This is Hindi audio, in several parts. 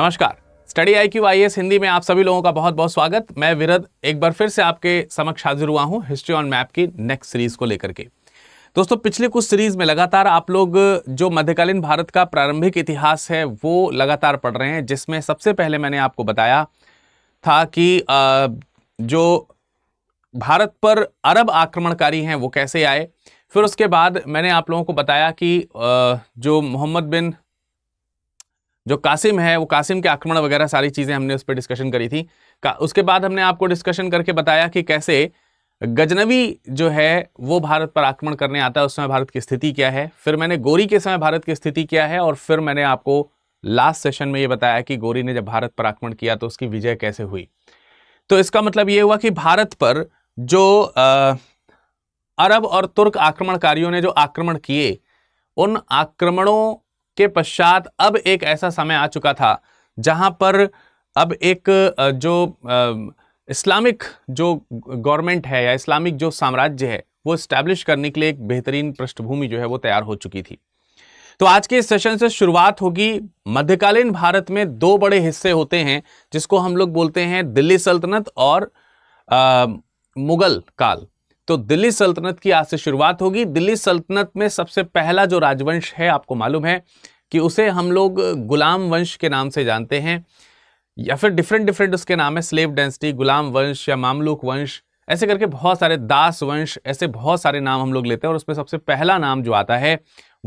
नमस्कार study I Q I S Hindi में आप सभी लोगों का बहुत बहुत स्वागत मैं विरद एक बार फिर से आपके समक्ष हाजिर हुआ हूँ हिस्ट्री ऑन मैप की नेक्स्ट सीरीज को लेकर के दोस्तों पिछले कुछ सीरीज में लगातार आप लोग जो मध्यकालीन भारत का प्रारंभिक इतिहास है वो लगातार पढ़ रहे हैं जिसमें सबसे पहले मैंने आपको बताया था कि जो भारत पर अरब आक्रमणकारी हैं वो कैसे आए फिर उसके बाद मैंने आप लोगों को बताया कि जो मोहम्मद बिन जो कासिम है वो कासिम के आक्रमण वगैरह सारी चीज़ें हमने उस पर डिस्कशन करी थी का उसके बाद हमने आपको डिस्कशन करके बताया कि कैसे गजनवी जो है वो भारत पर आक्रमण करने आता है उस समय भारत की स्थिति क्या है फिर मैंने गोरी के समय भारत की स्थिति क्या है और फिर मैंने आपको लास्ट सेशन में ये बताया कि गोरी ने जब भारत पर आक्रमण किया तो उसकी विजय कैसे हुई तो इसका मतलब ये हुआ कि भारत पर जो आ, अरब और तुर्क आक्रमणकारियों ने जो आक्रमण किए उन आक्रमणों के पश्चात अब एक ऐसा समय आ चुका था जहां पर अब एक जो इस्लामिक जो गवर्नमेंट है या इस्लामिक जो साम्राज्य है वो स्टैब्लिश करने के लिए एक बेहतरीन पृष्ठभूमि जो है वो तैयार हो चुकी थी तो आज के इस सेशन से शुरुआत होगी मध्यकालीन भारत में दो बड़े हिस्से होते हैं जिसको हम लोग बोलते हैं दिल्ली सल्तनत और आ, मुगल काल तो दिल्ली सल्तनत की आज से शुरुआत होगी दिल्ली सल्तनत में सबसे पहला जो राजवंश है आपको मालूम है कि उसे हम लोग गुलाम वंश के नाम से जानते हैं या फिर डिफरेंट डिफरेंट उसके नाम है स्लेव डेंसिटी गुलाम वंश या मामलूक वंश ऐसे करके बहुत सारे दास वंश ऐसे बहुत सारे नाम हम लोग लेते हैं और उसमें सबसे पहला नाम जो आता है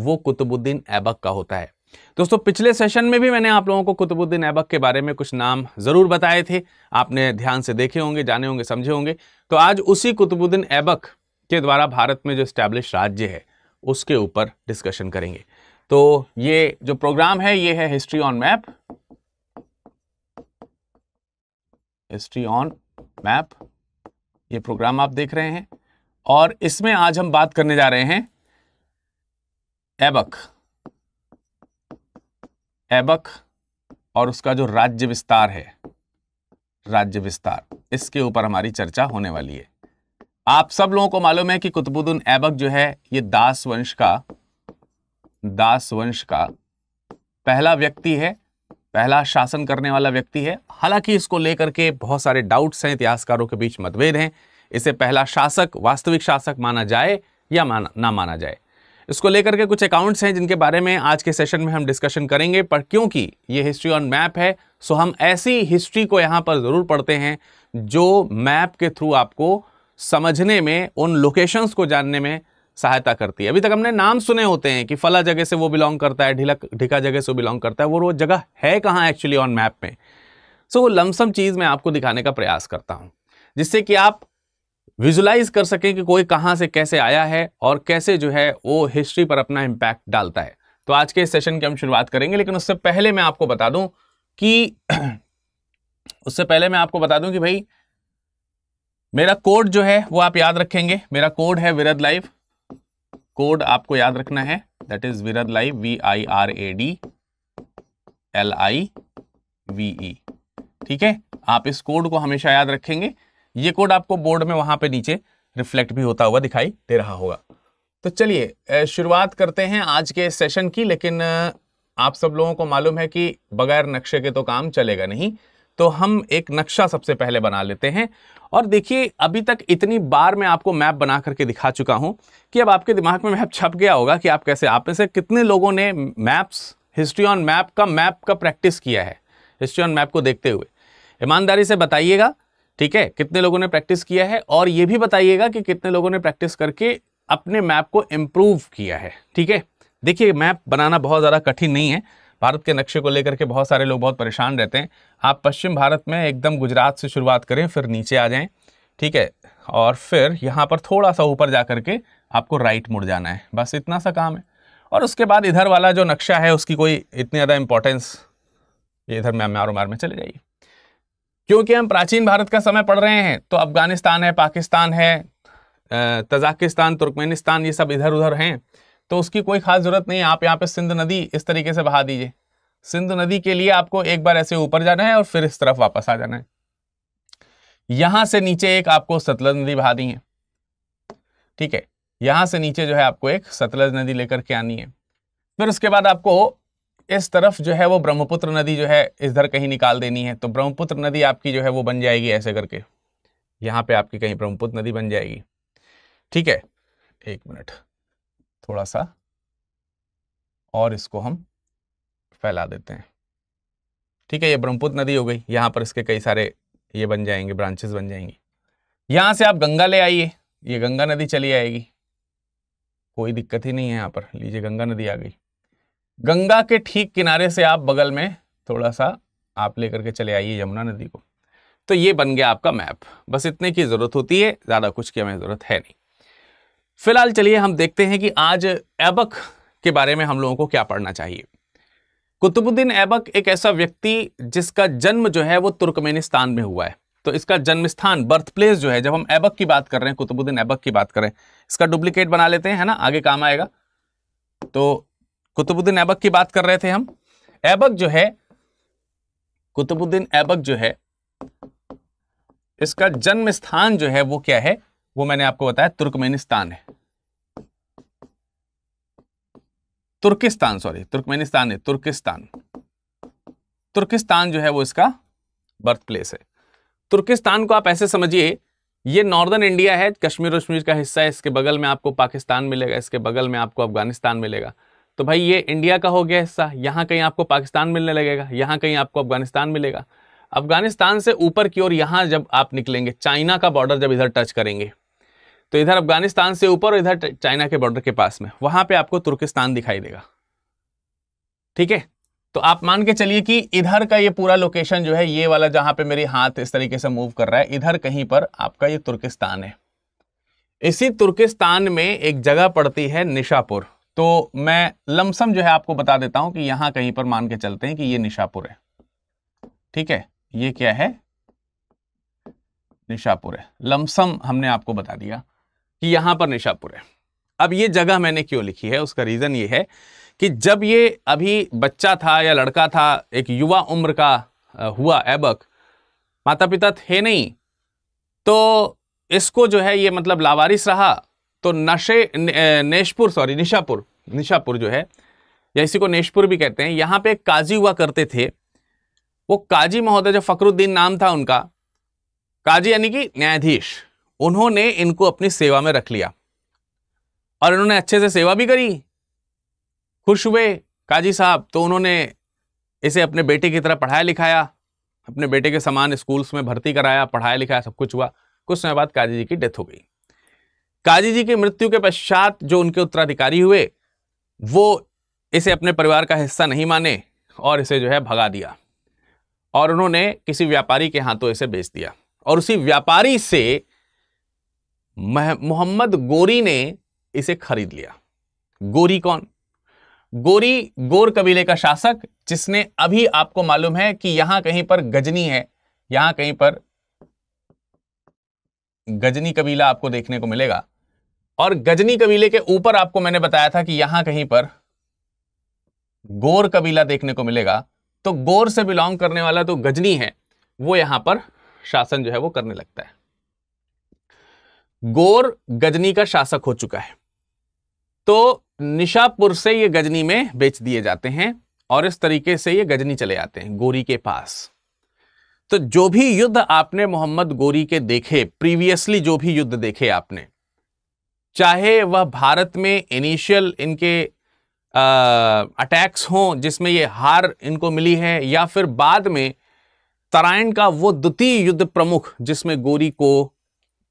वो कुतुबुद्दीन ऐबक का होता है दोस्तों पिछले सेशन में भी मैंने आप लोगों को कुतुबुद्दीन ऐबक के बारे में कुछ नाम ज़रूर बताए थे आपने ध्यान से देखे होंगे जाने होंगे समझे होंगे तो आज उसी कुतुबुद्दीन ऐबक के द्वारा भारत में जो इस्टेब्लिश राज्य है उसके ऊपर डिस्कशन करेंगे तो ये जो प्रोग्राम है ये है history on map history on map ये प्रोग्राम आप देख रहे हैं और इसमें आज हम बात करने जा रहे हैं एबक एबक और उसका जो राज्य विस्तार है राज्य विस्तार इसके ऊपर हमारी चर्चा होने वाली है आप सब लोगों को मालूम है कि कुतुबुद्दीन ऐबक जो है ये दास वंश का दास वंश का पहला व्यक्ति है पहला शासन करने वाला व्यक्ति है हालांकि इसको लेकर के बहुत सारे डाउट्स हैं इतिहासकारों के बीच मतभेद हैं इसे पहला शासक वास्तविक शासक माना जाए या माना ना माना जाए इसको लेकर के कुछ अकाउंट्स हैं जिनके बारे में आज के सेशन में हम डिस्कशन करेंगे पर क्योंकि ये हिस्ट्री ऑन मैप है सो हम ऐसी हिस्ट्री को यहाँ पर ज़रूर पढ़ते हैं जो मैप के थ्रू आपको समझने में उन लोकेशंस को जानने में सहायता करती है अभी तक हमने नाम सुने होते हैं कि फला जगह से वो बिलोंग करता है ढिलक ढिका जगह से बिलोंग करता है वो वो जगह है कहाँ एक्चुअली ऑन मैप में सो so, वो लमसम चीज़ मैं आपको दिखाने का प्रयास करता हूँ जिससे कि आप विजुलाइज कर सकें कि कोई कहां से कैसे आया है और कैसे जो है वो हिस्ट्री पर अपना इम्पैक्ट डालता है तो आज के सेशन की हम शुरुआत करेंगे लेकिन उससे पहले मैं आपको बता दूं कि उससे पहले मैं आपको बता दूं कि भाई मेरा कोड जो है वो आप याद रखेंगे मेरा कोड है विरद लाइव कोड आपको याद रखना है that is Virad live V I R A D L I V E ठीक है आप इस कोड को हमेशा याद रखेंगे ये कोड आपको बोर्ड में वहां पे नीचे रिफ्लेक्ट भी होता हुआ दिखाई दे रहा होगा तो चलिए शुरुआत करते हैं आज के सेशन की लेकिन आप सब लोगों को मालूम है कि बगैर नक्शे के तो काम चलेगा नहीं तो हम एक नक्शा सबसे पहले बना लेते हैं और देखिए अभी तक इतनी बार मैं आपको मैप बना करके दिखा चुका हूं कि अब आपके दिमाग में मैप छप गया होगा कि आप कैसे आप में से कितने लोगों ने मैप्स हिस्ट्री ऑन मैप का मैप का प्रैक्टिस किया है हिस्ट्री ऑन मैप को देखते हुए ईमानदारी से बताइएगा ठीक है कितने लोगों ने प्रैक्टिस किया है और ये भी बताइएगा कि कितने लोगों ने प्रैक्टिस करके अपने मैप को इम्प्रूव किया है ठीक है देखिए मैप बनाना बहुत ज़्यादा कठिन नहीं है भारत के नक्शे को लेकर के बहुत सारे लोग बहुत परेशान रहते हैं आप पश्चिम भारत में एकदम गुजरात से शुरुआत करें फिर नीचे आ जाएँ ठीक है और फिर यहाँ पर थोड़ा सा ऊपर जा करके आपको राइट मुड़ जाना है बस इतना सा काम है और उसके बाद इधर वाला जो नक्शा है उसकी कोई इतनी ज़्यादा इम्पोर्टेंस इधर म्यामार उमार में चले जाइए क्योंकि हम प्राचीन भारत का समय पढ़ रहे हैं तो अफगानिस्तान है पाकिस्तान है तजाकिस्तान तुर्कमेनिस्तान ये सब इधर उधर हैं तो उसकी कोई खास ज़रूरत नहीं आप यहाँ पे सिंध नदी इस तरीके से बहा दीजिए सिंध नदी के लिए आपको एक बार ऐसे ऊपर जाना है और फिर इस तरफ वापस आ जाना है यहां से नीचे एक आपको सतलज नदी बहा दी है ठीक है यहां से नीचे जो है आपको एक सतलज नदी लेकर के आनी है फिर उसके बाद आपको इस तरफ जो है वो ब्रह्मपुत्र नदी जो है इधर कहीं निकाल देनी है तो ब्रह्मपुत्र नदी आपकी जो है वो बन जाएगी ऐसे करके यहाँ पे आपकी कहीं ब्रह्मपुत्र नदी बन जाएगी ठीक है एक मिनट थोड़ा सा और इसको हम फैला देते हैं ठीक है ये ब्रह्मपुत्र नदी हो गई यहाँ पर इसके कई सारे ये बन जाएंगे ब्रांचेस बन जाएंगी यहाँ से आप गंगा ले आइए ये गंगा नदी चली आएगी कोई दिक्कत ही नहीं है यहाँ पर लीजिए गंगा नदी आ गई गंगा के ठीक किनारे से आप बगल में थोड़ा सा आप लेकर के चले आइए यमुना नदी को तो ये बन गया आपका मैप बस इतने की ज़रूरत होती है ज़्यादा कुछ की हमें ज़रूरत है नहीं फिलहाल चलिए हम देखते हैं कि आज ऐबक के बारे में हम लोगों को क्या पढ़ना चाहिए कुतुबुद्दीन ऐबक एक ऐसा व्यक्ति जिसका जन्म जो है वो तुर्कमेनिस्तान में हुआ है तो इसका जन्म स्थान बर्थ प्लेस जो है जब हम ऐबक की बात कर रहे हैं कुतुबुद्दीन ऐबक की बात कर रहे हैं इसका डुप्लीकेट बना लेते हैं है ना आगे काम आएगा तो कुतुबुद्दीन ऐबक की बात कर रहे थे हम ऐबक जो है कुतुबुद्दीन ऐबक जो है इसका जन्म स्थान जो है वो क्या है वो मैंने आपको बताया तुर्कमेनिस्तान है तुर्किस्तान सॉरी तुर्कमेनिस्तान है तुर्किस्तान तुर्किस्तान जो है वो इसका बर्थ प्लेस है तुर्किस्तान को आप ऐसे समझिए ये नॉर्दर्न इंडिया है कश्मीर वश्मीर का हिस्सा है इसके बगल में आपको पाकिस्तान मिलेगा इसके बगल में आपको अफगानिस्तान मिलेगा तो भाई ये इंडिया का हो गया हिस्सा यहाँ कहीं आपको पाकिस्तान मिलने लगेगा यहाँ कहीं आपको अफगानिस्तान मिलेगा अफगानिस्तान से ऊपर की ओर यहाँ जब आप निकलेंगे चाइना का बॉर्डर जब इधर टच करेंगे तो इधर अफगानिस्तान से ऊपर और इधर चाइना के बॉर्डर के पास में वहाँ पे आपको तुर्किस्तान दिखाई देगा ठीक है तो आप मान के चलिए कि इधर का ये पूरा लोकेशन जो है ये वाला जहाँ पे मेरी हाथ इस तरीके से मूव कर रहा है इधर कहीं पर आपका ये तुर्किस्तान है इसी तुर्किस्तान में एक जगह पड़ती है निशापुर तो मैं लमसम जो है आपको बता देता हूं कि यहां कहीं पर मान के चलते हैं कि ये निशापुर है ठीक है ये क्या है निशापुर है लमसम हमने आपको बता दिया कि यहां पर निशापुर है अब ये जगह मैंने क्यों लिखी है उसका रीज़न ये है कि जब ये अभी बच्चा था या लड़का था एक युवा उम्र का हुआ एबक माता पिता थे नहीं तो इसको जो है ये मतलब लावारिस रहा तो नशे नेशपुर सॉरी निशापुर निशापुर जो है या इसी को नेशपुर भी कहते हैं यहाँ पे एक काजी हुआ करते थे वो काजी महोदय जो फकरुद्दीन नाम था उनका काजी यानी कि न्यायाधीश उन्होंने इनको अपनी सेवा में रख लिया और इन्होंने अच्छे से सेवा भी करी खुश हुए काजी साहब तो उन्होंने इसे अपने बेटे की तरह पढ़ाया लिखाया अपने बेटे के समान स्कूल्स में भर्ती कराया पढ़ाया लिखाया सब कुछ हुआ कुछ समय बाद काजी जी की डेथ हो गई काजी जी की मृत्यु के पश्चात जो उनके उत्तराधिकारी हुए वो इसे अपने परिवार का हिस्सा नहीं माने और इसे जो है भगा दिया और उन्होंने किसी व्यापारी के हाथों तो इसे बेच दिया और उसी व्यापारी से मोहम्मद गोरी ने इसे खरीद लिया गोरी कौन गोरी गोर कबीले का शासक जिसने अभी आपको मालूम है कि यहां कहीं पर गजनी है यहां कहीं पर गजनी कबीला आपको देखने को मिलेगा और गजनी कबीले के ऊपर आपको मैंने बताया था कि यहां कहीं पर गोर कबीला देखने को मिलेगा तो गोर से बिलोंग करने वाला तो गजनी है वो यहां पर शासन जो है वो करने लगता है गोर गजनी का शासक हो चुका है तो निशापुर से ये गजनी में बेच दिए जाते हैं और इस तरीके से ये गजनी चले जाते हैं गोरी के पास तो जो भी युद्ध आपने मोहम्मद गोरी के देखे प्रीवियसली जो भी युद्ध देखे आपने चाहे वह भारत में इनिशियल इनके अटैक्स हों जिसमें ये हार इनको मिली है या फिर बाद में तराइन का वो द्वितीय युद्ध प्रमुख जिसमें गोरी को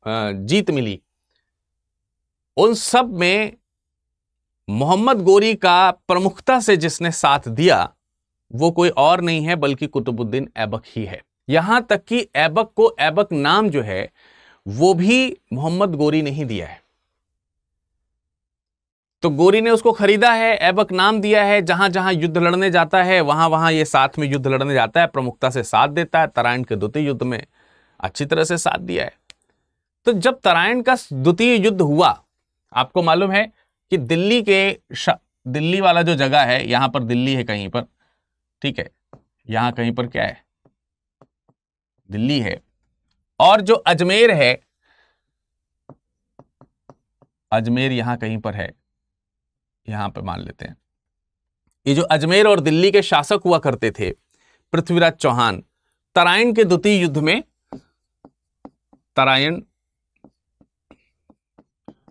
आ, जीत मिली उन सब में मोहम्मद गोरी का प्रमुखता से जिसने साथ दिया वो कोई और नहीं है बल्कि कुतुबुद्दीन ऐबक ही है यहाँ तक कि ऐबक को ऐबक नाम जो है वो भी मोहम्मद गोरी ने ही दिया है तो गोरी ने उसको खरीदा है ऐबक नाम दिया है जहां जहां युद्ध लड़ने जाता है वहां वहां ये साथ में युद्ध लड़ने जाता है प्रमुखता से साथ देता है तरायण के द्वितीय युद्ध में अच्छी तरह से साथ दिया है तो जब तरायण का द्वितीय युद्ध हुआ आपको मालूम है कि दिल्ली के दिल्ली वाला जो जगह है यहां पर दिल्ली है कहीं पर ठीक है यहां कहीं पर क्या है दिल्ली है और जो अजमेर है अजमेर यहां कहीं पर है यहां पर मान लेते हैं ये जो अजमेर और दिल्ली के शासक हुआ करते थे पृथ्वीराज चौहान तराइन के द्वितीय युद्ध में तराइन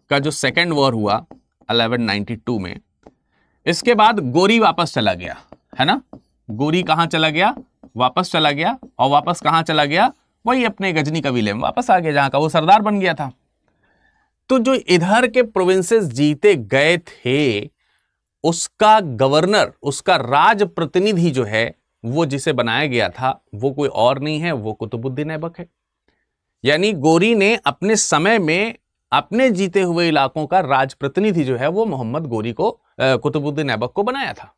का जो सेकेंड वॉर हुआ 1192 में इसके बाद गोरी वापस चला गया है ना गोरी कहां चला गया वापस चला गया और वापस कहां चला गया वही अपने गजनी कबीले में वापस आ गया जहां का वो सरदार बन गया था तो जो इधर के प्रोविंसेस जीते गए थे उसका गवर्नर उसका राज प्रतिनिधि जो है वो जिसे बनाया गया था वो कोई और नहीं है वो कुतुबुद्दीन ऐबक है यानी गोरी ने अपने समय में अपने जीते हुए इलाकों का राज प्रतिनिधि जो है वो मोहम्मद गोरी को कुतुबुद्दीन ऐबक को बनाया था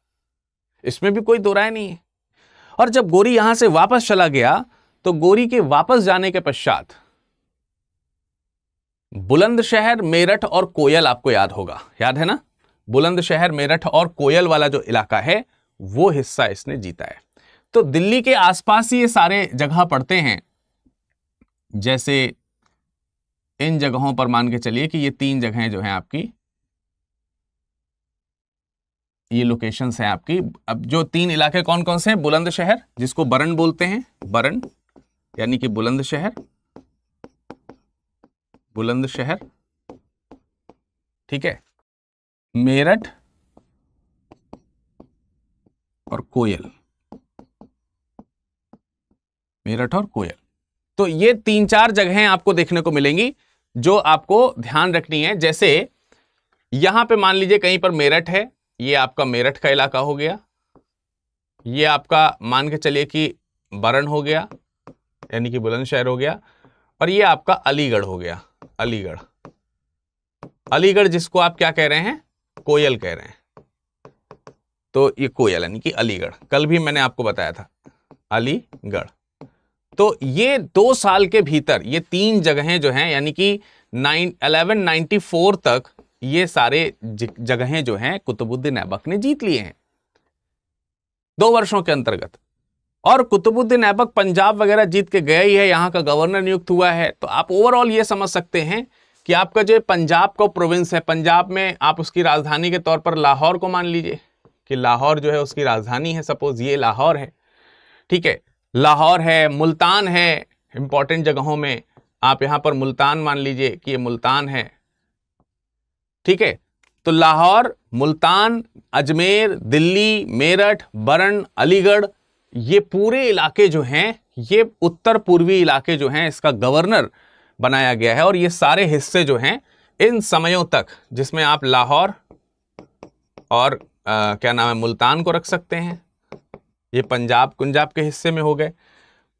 इसमें भी कोई दो राय नहीं है और जब गोरी यहां से वापस चला गया तो गोरी के वापस जाने के पश्चात बुलंदशहर मेरठ और कोयल आपको याद होगा याद है ना बुलंदशहर मेरठ और कोयल वाला जो इलाका है वो हिस्सा इसने जीता है तो दिल्ली के आसपास ही ये सारे जगह पड़ते हैं जैसे इन जगहों पर मान के चलिए कि ये तीन जगहें जो हैं आपकी ये लोकेशंस हैं आपकी अब जो तीन इलाके कौन कौन से हैं बुलंदशहर जिसको बरन बोलते हैं बरन यानी कि बुलंदशहर बुलंदशहर ठीक है मेरठ और कोयल मेरठ और कोयल तो ये तीन चार जगहें आपको देखने को मिलेंगी जो आपको ध्यान रखनी है जैसे यहां पे मान लीजिए कहीं पर मेरठ है ये आपका मेरठ का इलाका हो गया ये आपका मान के चलिए कि बरन हो गया यानी कि बुलंदशहर हो गया और ये आपका अलीगढ़ हो गया अलीगढ़ अलीगढ़ जिसको आप क्या कह रहे हैं कोयल कह रहे हैं तो ये कोयल यानी कि अलीगढ़ कल भी मैंने आपको बताया था अलीगढ़ तो ये दो साल के भीतर ये तीन जगहें जो हैं यानी कि नाइन अलेवन नाइन्टी फोर तक ये सारे जगहें जो हैं कुतुबुद्दीन ऐबक ने जीत लिए हैं दो वर्षों के अंतर्गत और कुतुबुद्दीन ऐबक पंजाब वगैरह जीत के गया ही है यहाँ का गवर्नर नियुक्त हुआ है तो आप ओवरऑल ये समझ सकते हैं कि आपका जो पंजाब का प्रोविंस है पंजाब में आप उसकी राजधानी के तौर पर लाहौर को मान लीजिए कि लाहौर जो है उसकी राजधानी है सपोज ये लाहौर है ठीक है लाहौर है मुल्तान है इंपॉर्टेंट जगहों में आप यहाँ पर मुल्तान मान लीजिए कि ये मुल्तान है ठीक है तो लाहौर मुल्तान अजमेर दिल्ली मेरठ बरन अलीगढ़ ये पूरे इलाके जो हैं ये उत्तर पूर्वी इलाके जो हैं इसका गवर्नर बनाया गया है और ये सारे हिस्से जो हैं इन समयों तक जिसमें आप लाहौर और आ, क्या नाम है मुल्तान को रख सकते हैं ये पंजाब पंजाब के हिस्से में हो गए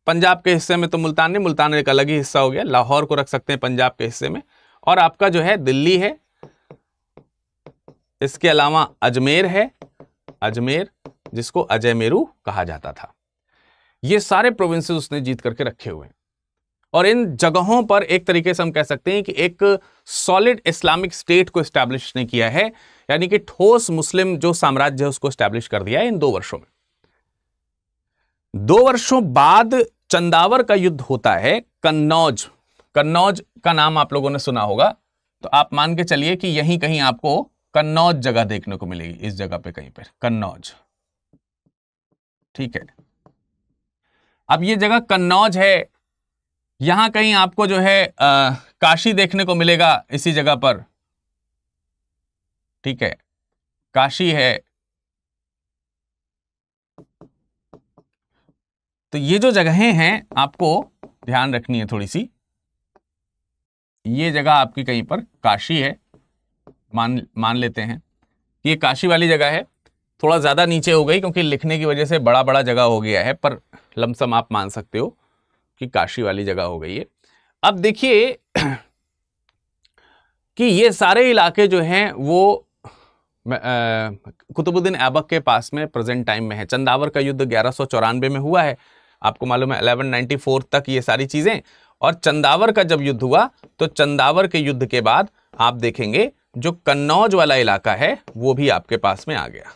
पंजाब के हिस्से में तो मुल्तान नहीं मुल्तान एक अलग ही हिस्सा हो गया लाहौर को रख सकते हैं पंजाब के हिस्से में और आपका जो है दिल्ली है इसके अलावा अजमेर है अजमेर जिसको अजय मेरू कहा जाता था ये सारे प्रोविंसेस उसने जीत करके रखे हुए हैं और इन जगहों पर एक तरीके से हम कह सकते हैं कि एक सॉलिड इस्लामिक स्टेट को स्टैब्लिश ने किया है यानी कि ठोस मुस्लिम जो साम्राज्य है उसको स्टैब्लिश कर दिया है इन दो वर्षों में दो वर्षों बाद चंदावर का युद्ध होता है कन्नौज कन्नौज का नाम आप लोगों ने सुना होगा तो आप मान के चलिए कि यहीं कहीं आपको कन्नौज जगह देखने को मिलेगी इस जगह पे कहीं पर कन्नौज ठीक है अब ये जगह कन्नौज है यहां कहीं आपको जो है आ, काशी देखने को मिलेगा इसी जगह पर ठीक है काशी है तो ये जो जगहें हैं आपको ध्यान रखनी है थोड़ी सी ये जगह आपकी कहीं पर काशी है मान मान लेते हैं ये काशी वाली जगह है थोड़ा ज़्यादा नीचे हो गई क्योंकि लिखने की वजह से बड़ा बड़ा जगह हो गया है पर लमसम आप मान सकते हो कि काशी वाली जगह हो गई है अब देखिए कि ये सारे इलाके जो हैं वो कुतुबुद्दीन ऐबक के पास में प्रेजेंट टाइम में है चंदावर का युद्ध ग्यारह में हुआ है आपको मालूम है 1194 तक ये सारी चीज़ें और चंदावर का जब युद्ध हुआ तो चंदावर के युद्ध के बाद आप देखेंगे जो कन्नौज वाला इलाका है वो भी आपके पास में आ गया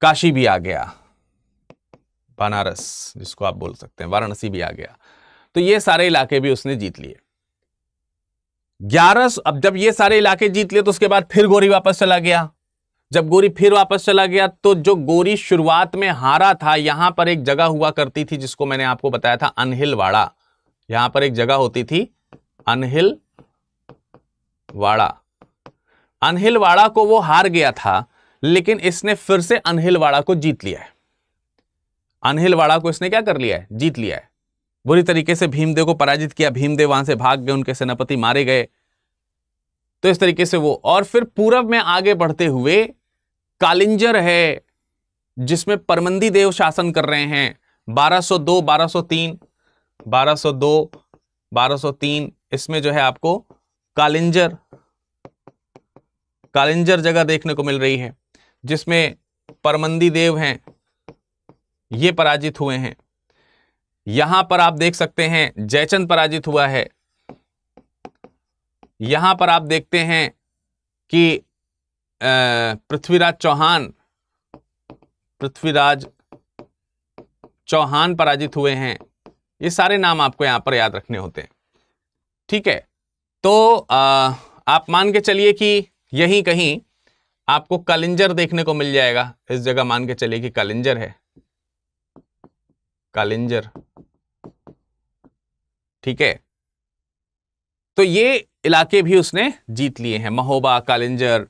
काशी भी आ गया बनारस जिसको आप बोल सकते हैं वाराणसी भी आ गया तो ये सारे इलाके भी उसने जीत लिए ग्यारह अब जब ये सारे इलाके जीत लिए तो उसके बाद फिर गोरी वापस चला गया जब गोरी फिर वापस चला गया तो जो गोरी शुरुआत में हारा था यहां पर एक जगह हुआ करती थी जिसको मैंने आपको बताया था अनहिलवाड़ा यहां पर एक जगह होती थी अनहिल वाड़ा अनहिलवाड़ा को वो हार गया था लेकिन इसने फिर से अनहिलवाड़ा को जीत लिया है अनहिलवाड़ा को इसने क्या कर लिया है जीत लिया है बुरी तरीके से भीमदेव को पराजित किया भीमदेव वहां से भाग गए उनके सेनापति मारे गए तो इस तरीके से वो और फिर पूरब में आगे बढ़ते हुए कालिंजर है जिसमें परमंदी देव शासन कर रहे हैं 1202 1203 1202 1203 इसमें जो है आपको कालिंजर कालिंजर जगह देखने को मिल रही है जिसमें परमंदी देव हैं ये पराजित हुए हैं यहां पर आप देख सकते हैं जयचंद पराजित हुआ है यहां पर आप देखते हैं कि पृथ्वीराज चौहान पृथ्वीराज चौहान पराजित हुए हैं ये सारे नाम आपको यहां पर याद रखने होते हैं ठीक है तो आ, आप मान के चलिए कि यहीं कहीं आपको कलिंजर देखने को मिल जाएगा इस जगह मान के चलिए कि कलिंजर है कलिंजर ठीक है तो ये इलाके भी उसने जीत लिए हैं महोबा कालिंजर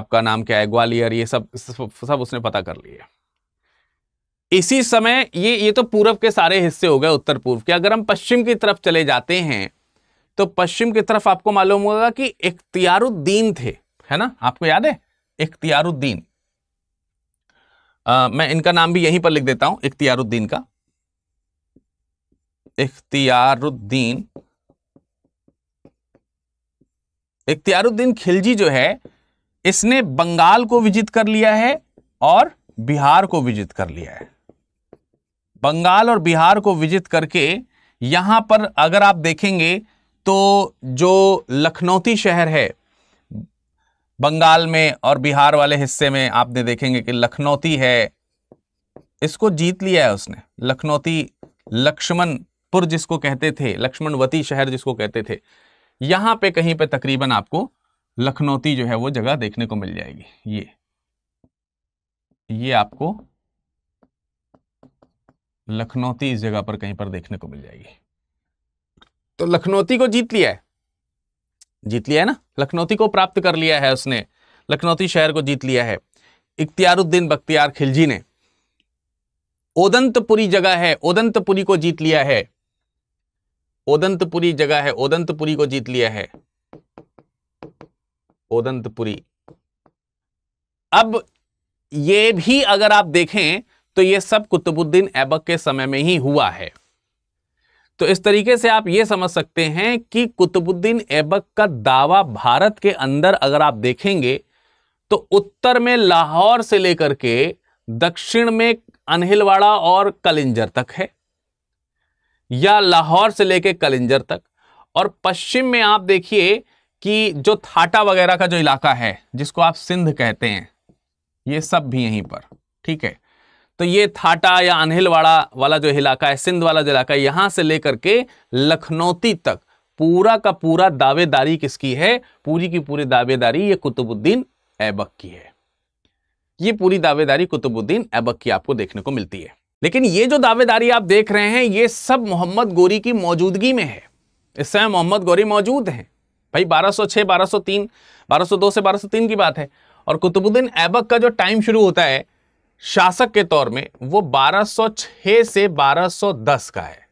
आपका नाम क्या है ग्वालियर ये सब सब उसने पता कर लिए इसी समय ये ये तो पूर्व के सारे हिस्से हो गए उत्तर पूर्व के अगर हम पश्चिम की तरफ चले जाते हैं तो पश्चिम की तरफ आपको मालूम होगा कि इख्तियारुद्दीन थे है ना आपको याद है इख्तियारुद्दीन मैं इनका नाम भी यहीं पर लिख देता हूं इख्तियारुद्दीन का इख्तियारुद्दीन इख्तियारुद्दीन खिलजी जो है इसने बंगाल को विजित कर लिया है और बिहार को विजित कर लिया है बंगाल और बिहार को विजित करके यहां पर अगर आप देखेंगे तो जो लखनौती शहर है बंगाल में और बिहार वाले हिस्से में आपने देखेंगे कि लखनौती है इसको जीत लिया है उसने लखनौती लक्ष्मणपुर जिसको कहते थे लक्ष्मणवती शहर जिसको कहते थे यहां पे कहीं पे तकरीबन आपको लखनौती जो है वो जगह देखने को मिल जाएगी ये ये आपको लखनौती इस जगह पर कहीं पर देखने को मिल जाएगी तो लखनौती को जीत लिया है जीत लिया है ना लखनौती को प्राप्त कर लिया है उसने लखनौती शहर को जीत लिया है इख्तियारुद्दीन बख्तियार खिलजी ने ओदंतपुरी जगह है ओदंतपुरी को जीत लिया है ओदंतपुरी जगह है ओदंतपुरी को जीत लिया है ओदंतपुरी अब ये भी अगर आप देखें तो ये सब कुतुबुद्दीन ऐबक के समय में ही हुआ है तो इस तरीके से आप ये समझ सकते हैं कि कुतुबुद्दीन ऐबक का दावा भारत के अंदर अगर आप देखेंगे तो उत्तर में लाहौर से लेकर के दक्षिण में अनहिलवाड़ा और कलिंजर तक है या लाहौर से लेकर कलिंजर तक और पश्चिम में आप देखिए कि जो थाटा वगैरह का जो इलाका है जिसको आप सिंध कहते हैं ये सब भी यहीं पर ठीक है तो ये थाटा या अनहिलवाड़ा वाला जो इलाका है सिंध वाला जो इलाका है यहाँ से लेकर के लखनौती तक पूरा का पूरा दावेदारी किसकी है पूरी की पूरी दावेदारी ये कुतुबुद्दीन ऐबक की है ये पूरी दावेदारी कुतुबुद्दीन ऐबक की आपको देखने को मिलती है लेकिन ये जो दावेदारी आप देख रहे हैं ये सब मोहम्मद गोरी की मौजूदगी में है इस समय मोहम्मद गोरी मौजूद हैं भाई 1206, 1203, 1202 से 1203 की बात है और कुतुबुद्दीन ऐबक का जो टाइम शुरू होता है शासक के तौर में वो 1206 से 1210 का है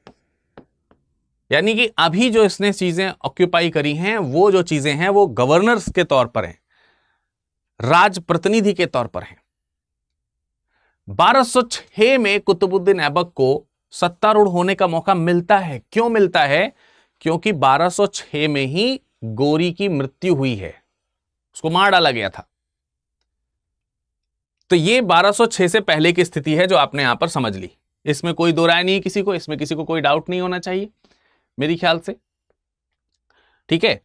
यानी कि अभी जो इसने चीज़ें ऑक्यूपाई करी हैं वो जो चीज़ें हैं वो गवर्नर्स के तौर पर हैं राज प्रतिनिधि के तौर पर हैं 1206 में कुतुबुद्दीन ऐबक को सत्तारूढ़ होने का मौका मिलता है क्यों मिलता है क्योंकि 1206 में ही गोरी की मृत्यु हुई है उसको मार डाला गया था तो ये 1206 से पहले की स्थिति है जो आपने यहां पर समझ ली इसमें कोई दो राय नहीं है किसी को इसमें किसी को कोई डाउट नहीं होना चाहिए मेरी ख्याल से ठीक है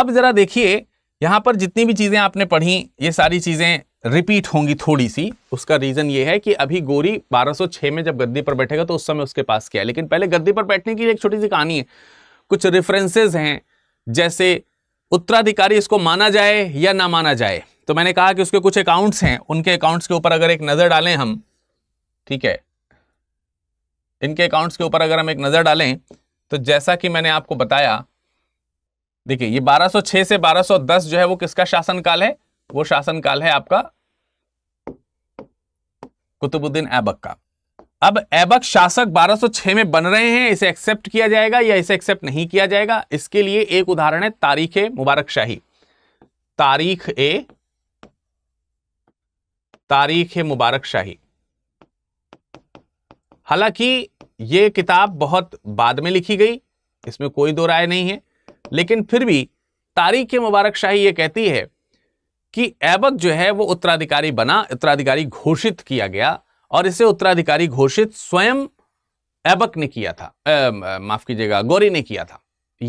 अब जरा देखिए यहां पर जितनी भी चीज़ें आपने पढ़ी ये सारी चीज़ें रिपीट होंगी थोड़ी सी उसका रीज़न ये है कि अभी गोरी 1206 में जब गद्दी पर बैठेगा तो उस समय उसके पास क्या है लेकिन पहले गद्दी पर बैठने की एक छोटी सी कहानी है कुछ रेफरेंसेज हैं जैसे उत्तराधिकारी इसको माना जाए या ना माना जाए तो मैंने कहा कि उसके कुछ अकाउंट्स हैं उनके अकाउंट्स के ऊपर अगर एक नज़र डालें हम ठीक है इनके अकाउंट्स के ऊपर अगर हम एक नज़र डालें तो जैसा कि मैंने आपको बताया देखिए ये 1206 से 1210 जो है वो किसका शासनकाल है वो शासनकाल है आपका कुतुबुद्दीन ऐबक का अब ऐबक शासक 1206 में बन रहे हैं इसे एक्सेप्ट किया जाएगा या इसे एक्सेप्ट नहीं किया जाएगा इसके लिए एक उदाहरण है तारीख ए मुबारक शाही तारीख ए तारीख मुबारक शाही हालांकि ये किताब बहुत बाद में लिखी गई इसमें कोई दो राय नहीं है लेकिन फिर भी तारीख मुबारक शाही ये कहती है कि ऐबक जो है वो उत्तराधिकारी बना उत्तराधिकारी घोषित किया गया और इसे उत्तराधिकारी घोषित स्वयं ऐबक ने किया था माफ कीजिएगा गौरी ने किया था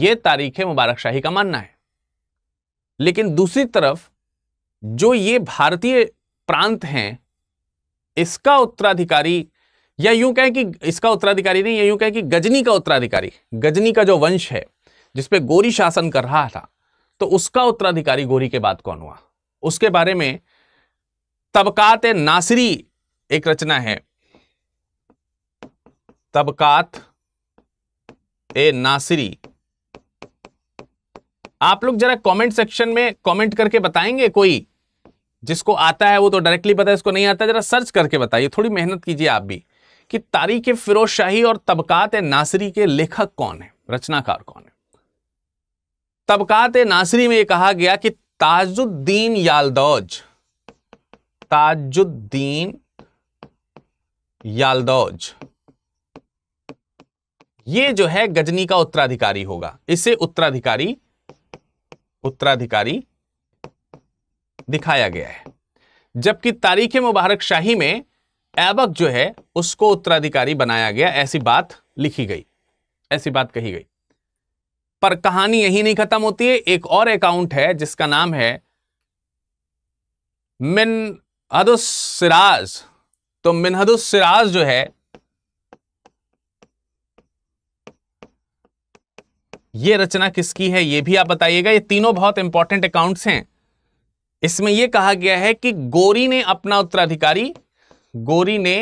यह तारीख मुबारक शाही का मानना है लेकिन दूसरी तरफ जो ये भारतीय प्रांत हैं इसका उत्तराधिकारी या यूं कहें कि इसका उत्तराधिकारी नहीं या यूं कहें कि गजनी का उत्तराधिकारी गजनी का जो वंश है जिसपे गोरी शासन कर रहा था तो उसका उत्तराधिकारी गोरी के बाद कौन हुआ उसके बारे में तबकात नासरी एक रचना है तबकात ए नासरी आप लोग जरा कमेंट सेक्शन में कमेंट करके बताएंगे कोई जिसको आता है वो तो डायरेक्टली पता है इसको नहीं आता जरा सर्च करके बताइए थोड़ी मेहनत कीजिए आप भी कि तारीख फिरोज शाही और तबकात नासरी के लेखक कौन है रचनाकार कौन है तबकात नासरी में ये कहा गया कि ताजुद्दीन यालदौज ताजुद्दीन यालदौज ये जो है गजनी का उत्तराधिकारी होगा इसे उत्तराधिकारी उत्तराधिकारी दिखाया गया है जबकि तारीख मुबारक शाही में ऐबक जो है उसको उत्तराधिकारी बनाया गया ऐसी बात लिखी गई ऐसी बात कही गई पर कहानी यही नहीं खत्म होती है एक और अकाउंट है जिसका नाम है मिन सिराज तो मिनहदुस सिराज जो है यह रचना किसकी है यह भी आप बताइएगा ये तीनों बहुत इंपॉर्टेंट अकाउंट्स हैं इसमें यह कहा गया है कि गोरी ने अपना उत्तराधिकारी गोरी ने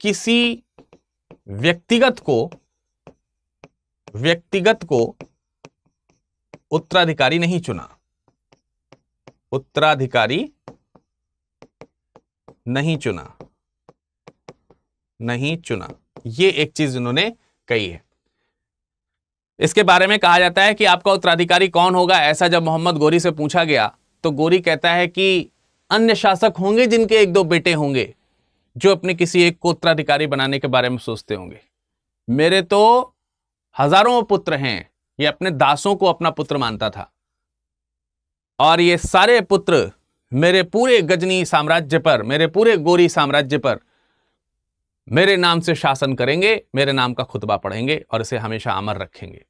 किसी व्यक्तिगत को व्यक्तिगत को उत्तराधिकारी नहीं चुना उत्तराधिकारी नहीं चुना नहीं चुना यह एक चीज उन्होंने कही है इसके बारे में कहा जाता है कि आपका उत्तराधिकारी कौन होगा ऐसा जब मोहम्मद गोरी से पूछा गया तो गोरी कहता है कि अन्य शासक होंगे जिनके एक दो बेटे होंगे जो अपने किसी एक कोत्राधिकारी बनाने के बारे में सोचते होंगे मेरे तो हजारों पुत्र हैं ये अपने दासों को अपना पुत्र मानता था और ये सारे पुत्र मेरे पूरे गजनी साम्राज्य पर मेरे पूरे गोरी साम्राज्य पर मेरे नाम से शासन करेंगे मेरे नाम का खुतबा पढ़ेंगे और इसे हमेशा अमर रखेंगे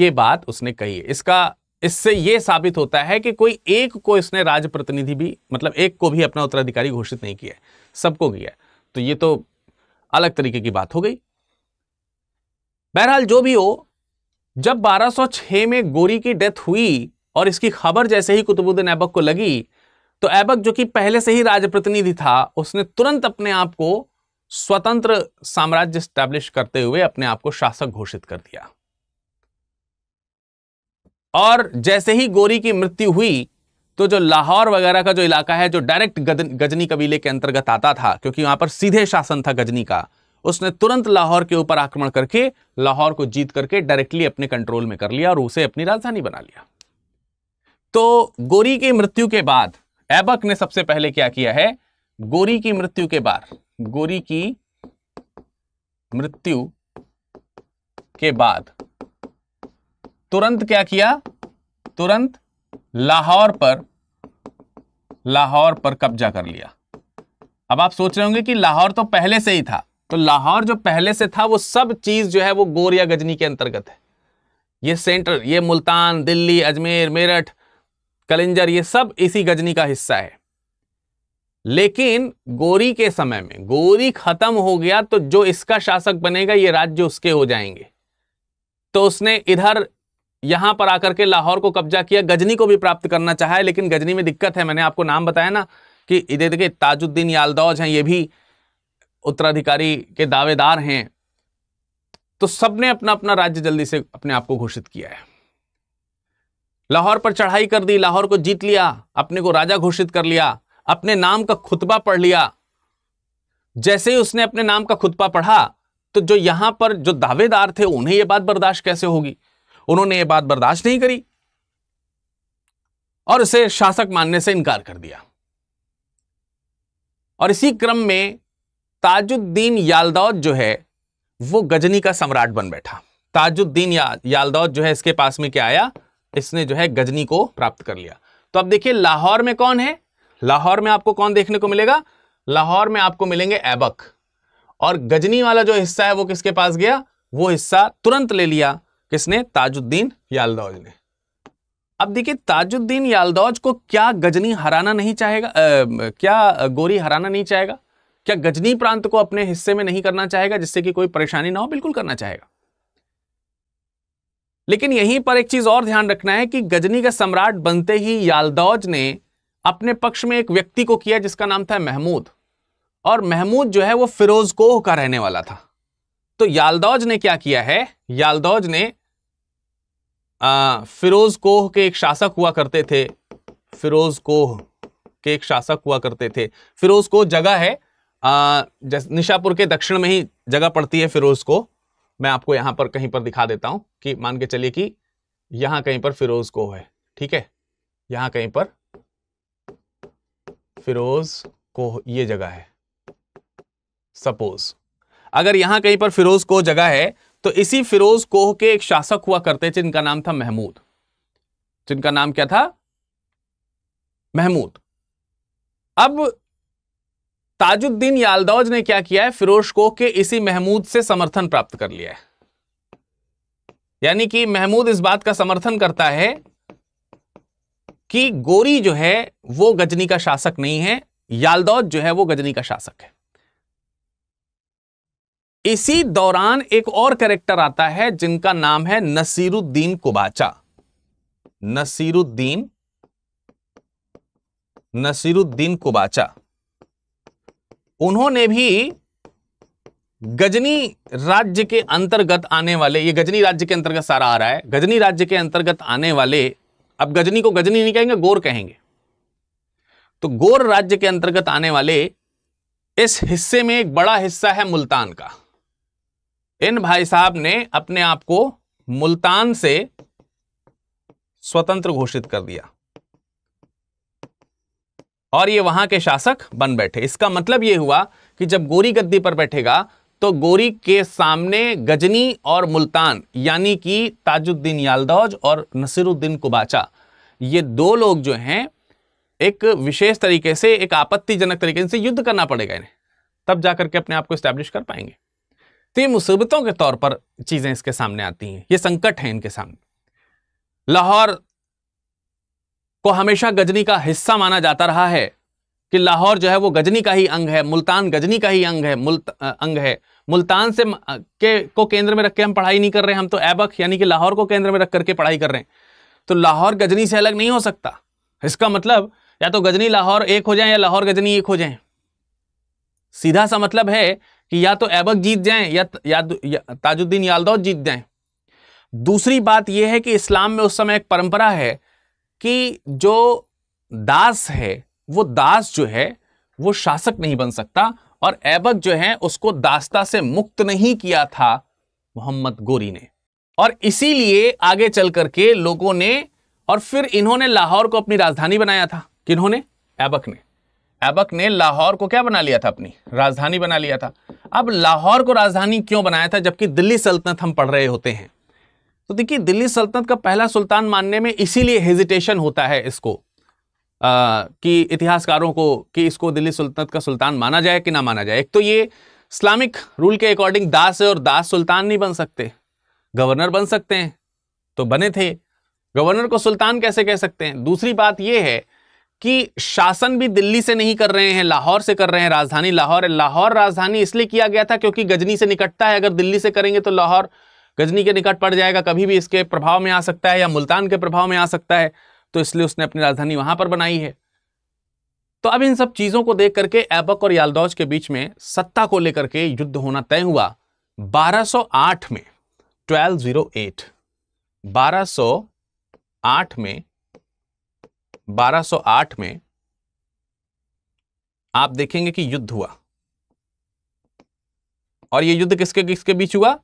ये बात उसने कही है इसका इससे यह साबित होता है कि कोई एक को इसने राज प्रतिनिधि भी मतलब एक को भी अपना उत्तराधिकारी घोषित नहीं किया सबको किया तो ये तो अलग तरीके की बात हो गई बहरहाल जो भी हो जब 1206 में गोरी की डेथ हुई और इसकी खबर जैसे ही कुतुबुद्दीन ऐबक को लगी तो ऐबक जो कि पहले से ही राजप्रतिनिधि था उसने तुरंत अपने आप को स्वतंत्र साम्राज्य स्टैब्लिश करते हुए अपने आप को शासक घोषित कर दिया और जैसे ही गोरी की मृत्यु हुई तो जो लाहौर वगैरह का जो इलाका है जो डायरेक्ट गजनी कबीले के अंतर्गत आता था क्योंकि वहां पर सीधे शासन था गजनी का उसने तुरंत लाहौर के ऊपर आक्रमण करके लाहौर को जीत करके डायरेक्टली अपने कंट्रोल में कर लिया और उसे अपनी राजधानी बना लिया तो गोरी की मृत्यु के बाद ऐबक ने सबसे पहले क्या किया है गोरी की मृत्यु के बाद गोरी की मृत्यु के बाद तुरंत क्या किया तुरंत लाहौर पर लाहौर पर कब्जा कर लिया अब आप सोच रहे होंगे कि लाहौर तो पहले से ही था तो लाहौर जो पहले से था वो सब चीज जो है वो गोर या गजनी के अंतर्गत है ये सेंटर ये मुल्तान दिल्ली अजमेर मेरठ कलिंजर ये सब इसी गजनी का हिस्सा है लेकिन गोरी के समय में गोरी खत्म हो गया तो जो इसका शासक बनेगा ये राज्य उसके हो जाएंगे तो उसने इधर यहां पर आकर के लाहौर को कब्जा किया गजनी को भी प्राप्त करना चाहा लेकिन गजनी में दिक्कत है मैंने आपको नाम बताया ना कि इधर देखिए ताजुद्दीन यालदौज हैं ये भी उत्तराधिकारी के दावेदार हैं तो सबने अपना अपना राज्य जल्दी से अपने आप को घोषित किया है लाहौर पर चढ़ाई कर दी लाहौर को जीत लिया अपने को राजा घोषित कर लिया अपने नाम का खुतबा पढ़ लिया जैसे ही उसने अपने नाम का खुतबा पढ़ा तो जो यहां पर जो दावेदार थे उन्हें यह बात बर्दाश्त कैसे होगी उन्होंने ये बात बर्दाश्त नहीं करी और इसे शासक मानने से इनकार कर दिया और इसी क्रम में ताजुद्दीन यालदौद जो है वो गजनी का सम्राट बन बैठा ताजुद्दीन या, यालदौद जो है इसके पास में क्या आया इसने जो है गजनी को प्राप्त कर लिया तो अब देखिए लाहौर में कौन है लाहौर में आपको कौन देखने को मिलेगा लाहौर में आपको मिलेंगे ऐबक और गजनी वाला जो हिस्सा है वो किसके पास गया वो हिस्सा तुरंत ले लिया किसने ताजुद्दीन यालदौज ने अब देखिए ताजुद्दीन यालदौज को क्या गजनी हराना नहीं चाहेगा आ, क्या गोरी हराना नहीं चाहेगा क्या गजनी प्रांत को अपने हिस्से में नहीं करना चाहेगा जिससे कि कोई परेशानी ना हो बिल्कुल करना चाहेगा लेकिन यहीं पर एक चीज और ध्यान रखना है कि गजनी का सम्राट बनते ही यालदौज ने अपने पक्ष में एक व्यक्ति को किया जिसका नाम था महमूद और महमूद जो है वो फिरोजकोह का रहने वाला था तो यालदौज ने क्या किया है यालदौज ने फिरोज कोह के एक शासक हुआ करते थे फिरोज कोह के एक शासक हुआ करते थे फिरोज कोह जगह है जैसे निशापुर के दक्षिण में ही जगह पड़ती है फिरोज को मैं आपको यहां पर कहीं पर दिखा देता हूं कि मान के चलिए कि यहां कहीं पर फिरोज को है ठीक है यहां कहीं पर फिरोज को ये जगह है सपोज अगर यहां कहीं पर फिरोज को जगह है तो इसी फिरोज कोह के एक शासक हुआ करते थे जिनका नाम था महमूद जिनका नाम क्या था महमूद अब ताजुद्दीन यालदौज ने क्या किया है फिरोज कोह के इसी महमूद से समर्थन प्राप्त कर लिया है यानी कि महमूद इस बात का समर्थन करता है कि गोरी जो है वो गजनी का शासक नहीं है यालदौज जो है वो गजनी का शासक है इसी दौरान एक और कैरेक्टर आता है जिनका नाम है नसीरुद्दीन कुबाचा नसीरुद्दीन नसीरुद्दीन कुबाचा उन्होंने भी गजनी राज्य के अंतर्गत आने वाले ये गजनी राज्य के अंतर्गत सारा आ रहा है गजनी राज्य के अंतर्गत आने वाले अब गजनी को गजनी नहीं कहेंगे गोर कहेंगे तो गोर राज्य के अंतर्गत आने वाले इस हिस्से में एक बड़ा हिस्सा है मुल्तान का इन भाई साहब ने अपने आप को मुल्तान से स्वतंत्र घोषित कर दिया और ये वहां के शासक बन बैठे इसका मतलब ये हुआ कि जब गोरी गद्दी पर बैठेगा तो गोरी के सामने गजनी और मुल्तान यानी कि ताजुद्दीन यालदौज और नसीरुद्दीन कुबाचा ये दो लोग जो हैं एक विशेष तरीके से एक आपत्तिजनक तरीके से युद्ध करना पड़ेगा इन्हें तब जाकर के अपने आप को स्टैब्लिश कर पाएंगे तो ये मुसीबतों के तौर पर चीज़ें इसके सामने आती हैं ये संकट है इनके सामने लाहौर को हमेशा गजनी का हिस्सा माना जाता रहा है कि लाहौर जो है वो गजनी का ही अंग है मुल्तान गजनी का ही अंग है मुल्त अंग है मुल्तान से के को केंद्र में रख के हम पढ़ाई नहीं कर रहे हम तो ऐबक यानी कि लाहौर को केंद्र में रख करके पढ़ाई कर रहे हैं तो लाहौर गजनी से अलग नहीं हो सकता इसका मतलब या तो गजनी लाहौर एक हो जाए या लाहौर गजनी एक हो जाए सीधा सा मतलब है कि या तो ऐबक जीत जाएं या, या, या ताजुद्दीन यादव जीत जाएं दूसरी बात यह है कि इस्लाम में उस समय एक परंपरा है कि जो दास है वो दास जो है वो शासक नहीं बन सकता और ऐबक जो है उसको दास्ता से मुक्त नहीं किया था मोहम्मद गोरी ने और इसीलिए आगे चल करके लोगों ने और फिर इन्होंने लाहौर को अपनी राजधानी बनाया था किन्होंने ऐबक ने एबक ने लाहौर को क्या बना लिया था अपनी राजधानी बना लिया था अब लाहौर को राजधानी क्यों बनाया था जबकि दिल्ली सल्तनत हम पढ़ रहे होते हैं तो देखिए दिल्ली सल्तनत का पहला सुल्तान मानने में इसीलिए हेजिटेशन होता है इसको आ, कि इतिहासकारों को कि इसको दिल्ली सल्तनत का सुल्तान माना जाए कि ना माना जाए एक तो ये इस्लामिक रूल के अकॉर्डिंग दास है और दास सुल्तान नहीं बन सकते गवर्नर बन सकते हैं तो बने थे गवर्नर को सुल्तान कैसे कह सकते हैं दूसरी बात यह है कि शासन भी दिल्ली से नहीं कर रहे हैं लाहौर से कर रहे हैं राजधानी लाहौर है लाहौर राजधानी इसलिए किया गया था क्योंकि गजनी से निकटता है अगर दिल्ली से करेंगे तो लाहौर गजनी के निकट पड़ जाएगा कभी भी इसके प्रभाव में आ सकता है या मुल्तान के प्रभाव में आ सकता है तो इसलिए उसने अपनी राजधानी वहां पर बनाई है तो अब इन सब चीज़ों को देख करके ऐबक और यालदौज के बीच में सत्ता को लेकर के युद्ध होना तय हुआ 1208 में 1208 1208 में 1208 में आप देखेंगे कि युद्ध हुआ और ये युद्ध किसके किसके बीच हुआ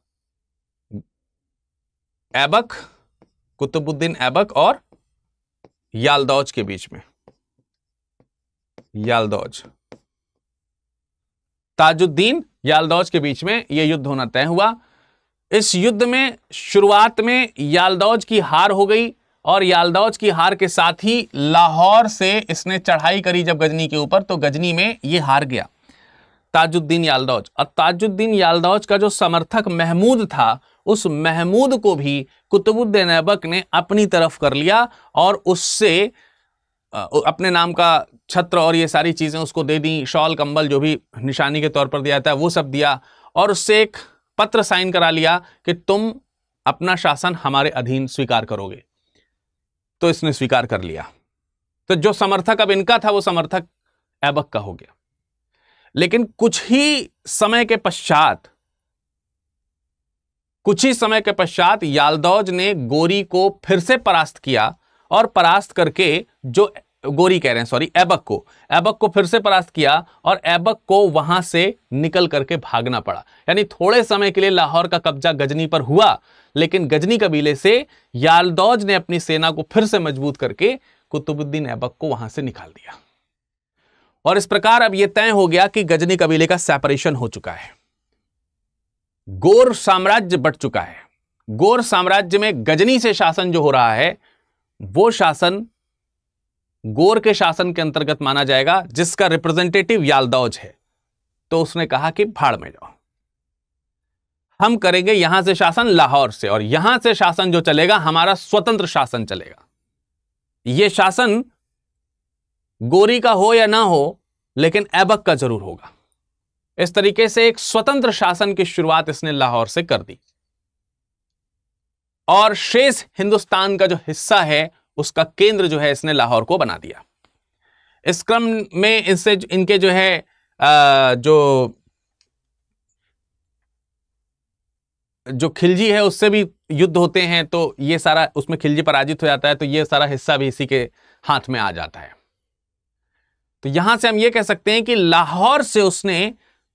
ऐबक कुतुबुद्दीन ऐबक और यालदौज के बीच में यालदौज ताजुद्दीन यालदौज के बीच में यह युद्ध होना तय हुआ इस युद्ध में शुरुआत में यालदौज की हार हो गई और यालदौज की हार के साथ ही लाहौर से इसने चढ़ाई करी जब गजनी के ऊपर तो गजनी में ये हार गया ताजुद्दीन यालदौज और ताजुद्दीन यालदौज का जो समर्थक महमूद था उस महमूद को भी कुतुबुद्दीन ऐबक ने अपनी तरफ कर लिया और उससे अपने नाम का छत्र और ये सारी चीज़ें उसको दे दी शॉल कंबल जो भी निशानी के तौर पर दिया जाता है वो सब दिया और उससे एक पत्र साइन करा लिया कि तुम अपना शासन हमारे अधीन स्वीकार करोगे तो इसने स्वीकार कर लिया तो जो समर्थक अब इनका था वो समर्थक ऐबक का हो गया लेकिन कुछ ही समय के पश्चात कुछ ही समय के पश्चात यालदौज ने गोरी को फिर से परास्त किया और परास्त करके जो गोरी कह रहे हैं सॉरी एबक को एबक को फिर से परास्त किया और एबक को वहां से निकल करके भागना पड़ा यानी थोड़े समय के लिए लाहौर का कब्जा गजनी पर हुआ लेकिन गजनी कबीले से यालदौज ने अपनी सेना को फिर से मजबूत करके कुतुबुद्दीन ऐबक को वहां से निकाल दिया और इस प्रकार अब यह तय हो गया कि गजनी कबीले का सेपरेशन हो चुका है गोर साम्राज्य बट चुका है गोर साम्राज्य में गजनी से शासन जो हो रहा है वो शासन गोर के शासन के अंतर्गत माना जाएगा जिसका रिप्रेजेंटेटिव यालदौज है तो उसने कहा कि भाड़ में जाओ हम करेंगे यहां से शासन लाहौर से और यहां से शासन जो चलेगा हमारा स्वतंत्र शासन चलेगा यह शासन गोरी का हो या ना हो लेकिन ऐबक का जरूर होगा इस तरीके से एक स्वतंत्र शासन की शुरुआत इसने लाहौर से कर दी और शेष हिंदुस्तान का जो हिस्सा है उसका केंद्र जो है इसने लाहौर को बना दिया इस क्रम में इनसे इनके जो है जो जो खिलजी है उससे भी युद्ध होते हैं तो ये सारा उसमें खिलजी पराजित हो जाता है तो ये सारा हिस्सा भी इसी के हाथ में आ जाता है तो यहां से हम ये कह सकते हैं कि लाहौर से उसने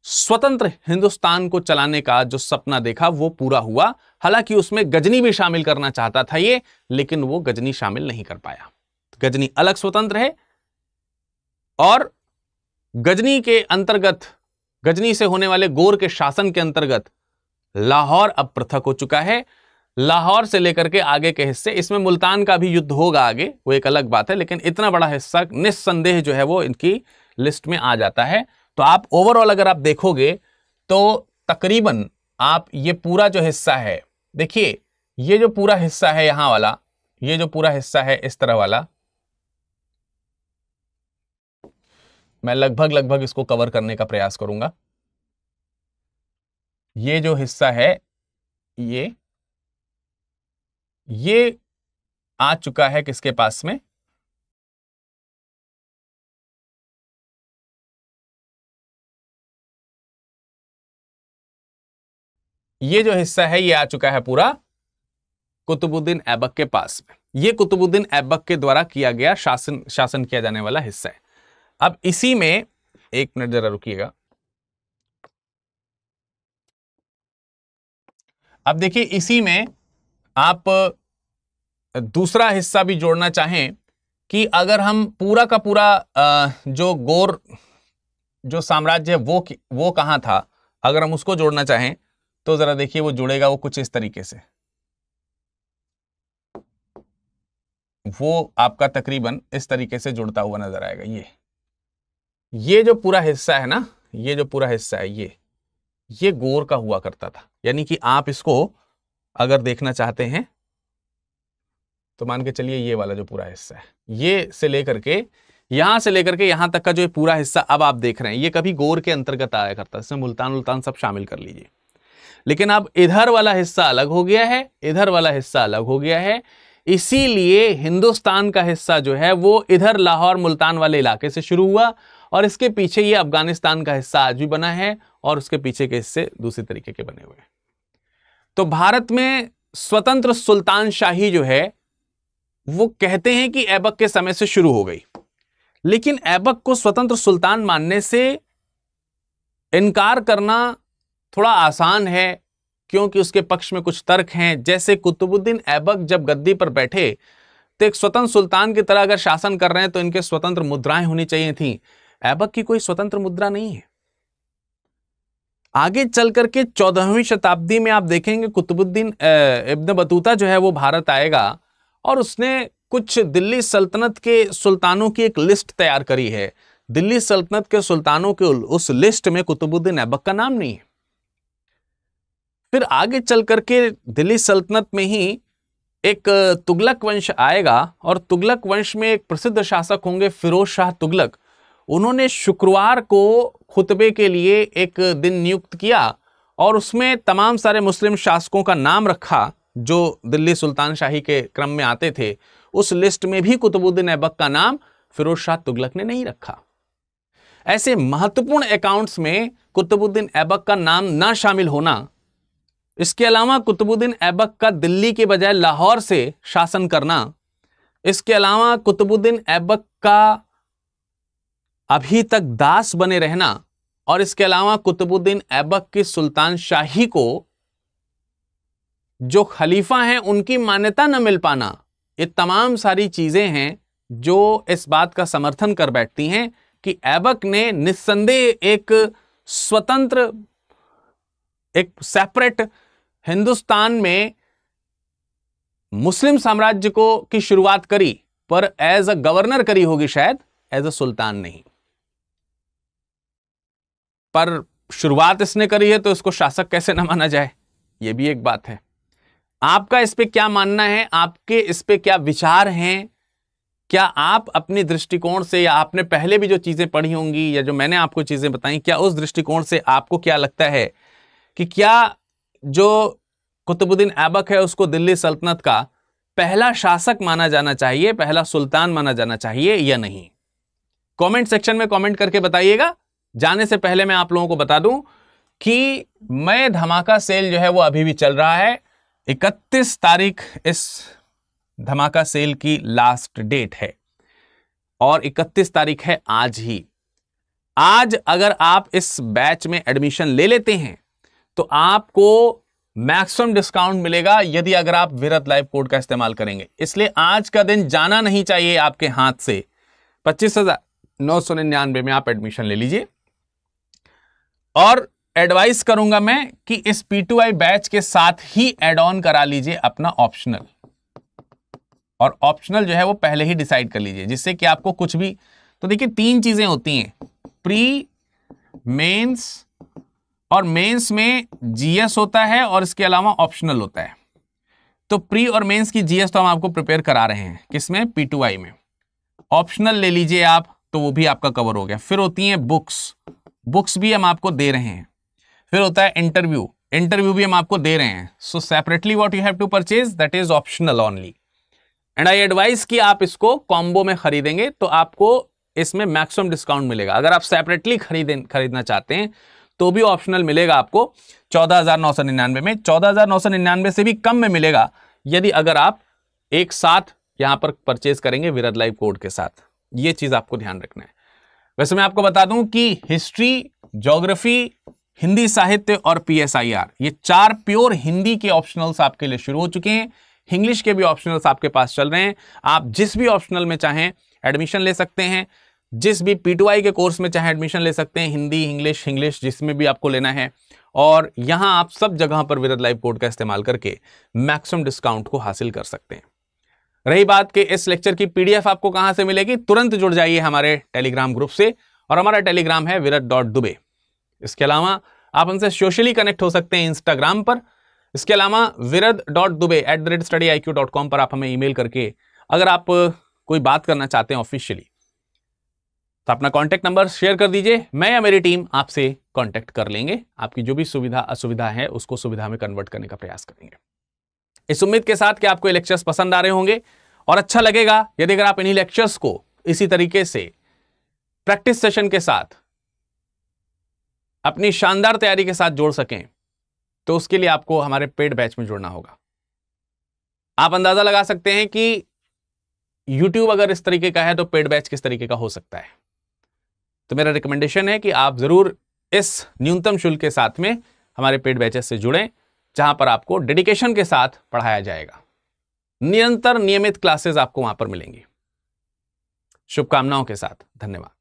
स्वतंत्र हिंदुस्तान को चलाने का जो सपना देखा वो पूरा हुआ हालांकि उसमें गजनी भी शामिल करना चाहता था ये लेकिन वो गजनी शामिल नहीं कर पाया गजनी अलग स्वतंत्र है और गजनी के अंतर्गत गजनी से होने वाले गोर के शासन के अंतर्गत लाहौर अब पृथक हो चुका है लाहौर से लेकर के आगे के हिस्से इसमें मुल्तान का भी युद्ध होगा आगे वो एक अलग बात है लेकिन इतना बड़ा हिस्सा निस्संदेह जो है वो इनकी लिस्ट में आ जाता है तो आप ओवरऑल अगर आप देखोगे तो तकरीबन आप ये पूरा जो हिस्सा है देखिए ये जो पूरा हिस्सा है यहां वाला ये जो पूरा हिस्सा है इस तरह वाला मैं लगभग लगभग इसको कवर करने का प्रयास करूंगा ये जो हिस्सा है ये ये आ चुका है किसके पास में ये जो हिस्सा है ये आ चुका है पूरा कुतुबुद्दीन ऐबक के पास में ये कुतुबुद्दीन ऐबक के द्वारा किया गया शासन शासन किया जाने वाला हिस्सा है अब इसी में एक मिनट जरा रुकिएगा अब देखिए इसी में आप दूसरा हिस्सा भी जोड़ना चाहें कि अगर हम पूरा का पूरा जो गोर जो साम्राज्य है वो वो कहाँ था अगर हम उसको जोड़ना चाहें तो ज़रा देखिए वो जुड़ेगा वो कुछ इस तरीके से वो आपका तकरीबन इस तरीके से जुड़ता हुआ नजर आएगा ये ये जो पूरा हिस्सा है ना ये जो पूरा हिस्सा है ये ये गोर का हुआ करता था यानी कि आप इसको अगर देखना चाहते हैं तो मान के चलिए ये वाला जो पूरा हिस्सा है ये से लेकर के यहां से लेकर के यहां तक का जो पूरा हिस्सा अब आप देख रहे हैं ये कभी गोर के अंतर्गत आया करता है इसमें मुल्तान उल्तान सब शामिल कर लीजिए लेकिन अब इधर वाला हिस्सा अलग हो गया है इधर वाला हिस्सा अलग हो गया है इसीलिए हिंदुस्तान का हिस्सा जो है वो इधर लाहौर मुल्तान वाले इलाके से शुरू हुआ और इसके पीछे ये अफगानिस्तान का हिस्सा आज भी बना है और उसके पीछे के हिस्से दूसरे तरीके के बने हुए हैं तो भारत में स्वतंत्र सुल्तान शाही जो है वो कहते हैं कि ऐबक के समय से शुरू हो गई लेकिन ऐबक को स्वतंत्र सुल्तान मानने से इनकार करना थोड़ा आसान है क्योंकि उसके पक्ष में कुछ तर्क हैं जैसे कुतुबुद्दीन ऐबक जब गद्दी पर बैठे तो एक स्वतंत्र सुल्तान की तरह अगर शासन कर रहे हैं तो इनके स्वतंत्र मुद्राएं होनी चाहिए थी ऐबक की कोई स्वतंत्र मुद्रा नहीं है आगे चल करके चौदहवीं शताब्दी में आप देखेंगे कुतुबुद्दीन इब्न बतूता जो है वो भारत आएगा और उसने कुछ दिल्ली सल्तनत के सुल्तानों की एक लिस्ट तैयार करी है दिल्ली सल्तनत के सुल्तानों के उस लिस्ट में कुतुबुद्दीन ऐबक का नाम नहीं है फिर आगे चल करके दिल्ली सल्तनत में ही एक तुगलक वंश आएगा और तुगलक वंश में एक प्रसिद्ध शासक होंगे फिरोज शाह तुगलक उन्होंने शुक्रवार को खुतबे के लिए एक दिन नियुक्त किया और उसमें तमाम सारे मुस्लिम शासकों का नाम रखा जो दिल्ली सुल्तान शाही के क्रम में आते थे उस लिस्ट में भी कुतुबुद्दीन ऐबक का नाम फिरोज शाह तुगलक ने नहीं रखा ऐसे महत्वपूर्ण अकाउंट्स में कुतुबुद्दीन ऐबक का नाम ना शामिल होना इसके अलावा कुतुबुद्दीन ऐबक का दिल्ली के बजाय लाहौर से शासन करना इसके अलावा कुतुबुद्दीन ऐबक का अभी तक दास बने रहना और इसके अलावा कुतुबुद्दीन ऐबक की सुल्तान शाही को जो खलीफा हैं उनकी मान्यता न मिल पाना ये तमाम सारी चीज़ें हैं जो इस बात का समर्थन कर बैठती हैं कि ऐबक ने निस्संदेह एक स्वतंत्र एक सेपरेट हिंदुस्तान में मुस्लिम साम्राज्य को की शुरुआत करी पर एज अ गवर्नर करी होगी शायद एज अ सुल्तान नहीं पर शुरुआत इसने करी है तो इसको शासक कैसे ना माना जाए यह भी एक बात है आपका इस पर क्या मानना है आपके इस पर क्या विचार हैं क्या आप अपने दृष्टिकोण से या आपने पहले भी जो चीज़ें पढ़ी होंगी या जो मैंने आपको चीज़ें बताई क्या उस दृष्टिकोण से आपको क्या लगता है कि क्या जो कुतुबुद्दीन ऐबक है उसको दिल्ली सल्तनत का पहला शासक माना जाना चाहिए पहला सुल्तान माना जाना चाहिए या नहीं कमेंट सेक्शन में कमेंट करके बताइएगा जाने से पहले मैं आप लोगों को बता दूं कि मैं धमाका सेल जो है वो अभी भी चल रहा है 31 तारीख इस धमाका सेल की लास्ट डेट है और 31 तारीख है आज ही आज अगर आप इस बैच में एडमिशन ले लेते हैं तो आपको मैक्सिमम डिस्काउंट मिलेगा यदि अगर आप विरत लाइव कोड का इस्तेमाल करेंगे इसलिए आज का दिन जाना नहीं चाहिए आपके हाथ से पच्चीस हजार नौ सौ में आप एडमिशन ले लीजिए और एडवाइस करूंगा मैं कि इस आई बैच के साथ ही एड ऑन करा लीजिए अपना ऑप्शनल और ऑप्शनल जो है वो पहले ही डिसाइड कर लीजिए जिससे कि आपको कुछ भी तो देखिए तीन चीजें होती हैं प्री मेंस और मेंस में जीएस होता है और इसके अलावा ऑप्शनल होता है तो प्री और मेंस की जीएस तो हम आपको प्रिपेयर करा रहे हैं किसमें पी टू आई में ऑप्शनल ले लीजिए आप तो वो भी आपका कवर हो गया फिर होती है बुक्स बुक्स भी हम आपको दे रहे हैं फिर होता है इंटरव्यू इंटरव्यू भी हम आपको दे रहे हैं so separately what you have to purchase that is optional only and I advice कि आप इसको कॉम्बो में खरीदेंगे तो आपको इसमें मैक्सिमम डिस्काउंट मिलेगा अगर आप सेपरेटली खरीद खरीदना चाहते हैं तो भी ऑप्शनल मिलेगा आपको चौदह में चौदह से भी कम में मिलेगा यदि अगर आप एक साथ यहां पर परचेज करेंगे विरद लाइव कोड के साथ ये चीज़ आपको ध्यान रखना है वैसे मैं आपको बता दूं कि हिस्ट्री जोग्राफी हिंदी साहित्य और पीएसआईआर ये चार प्योर हिंदी के ऑप्शनल्स आपके लिए शुरू हो चुके हैं इंग्लिश के भी ऑप्शनल्स आपके पास चल रहे हैं आप जिस भी ऑप्शनल में चाहें एडमिशन ले सकते हैं जिस भी पी के कोर्स में चाहे एडमिशन ले सकते हैं हिंदी इंग्लिश इंग्लिश जिसमें भी आपको लेना है और यहां आप सब जगह पर विरद लाइव कोड का इस्तेमाल करके मैक्सिमम डिस्काउंट को हासिल कर सकते हैं रही बात कि इस लेक्चर की पीडीएफ आपको कहाँ से मिलेगी तुरंत जुड़ जाइए हमारे टेलीग्राम ग्रुप से और हमारा टेलीग्राम है विरत डॉट दुबे इसके अलावा आप हमसे सोशली कनेक्ट हो सकते हैं इंस्टाग्राम पर इसके अलावा Virad dot Dubey at the rate study I Q dot com पर आप हमें ईमेल करके अगर आप कोई बात करना चाहते हैं ऑफिशियली तो अपना कॉन्टैक्ट नंबर शेयर कर दीजिए मैं या मेरी टीम आपसे कॉन्टैक्ट कर लेंगे आपकी जो भी सुविधा असुविधा है उसको सुविधा में कन्वर्ट करने का प्रयास करेंगे इस उम्मीद के साथ कि आपको ये लेक्चर्स पसंद आ रहे होंगे और अच्छा लगेगा यदि अगर आप इन्हीं लेक्चर्स को इसी तरीके से प्रैक्टिस सेशन के साथ अपनी शानदार तैयारी के साथ जोड़ सकें तो उसके लिए आपको हमारे पेड बैच में जुड़ना होगा आप अंदाज़ा लगा सकते हैं कि YouTube अगर इस तरीके का है तो पेड बैच किस तरीके का हो सकता है तो मेरा रिकमेंडेशन है कि आप ज़रूर इस न्यूनतम शुल्क के साथ में हमारे पेड बैचेस से जुड़ें जहाँ पर आपको डेडिकेशन के साथ पढ़ाया जाएगा निरंतर नियमित क्लासेस आपको वहाँ पर मिलेंगी शुभकामनाओं के साथ धन्यवाद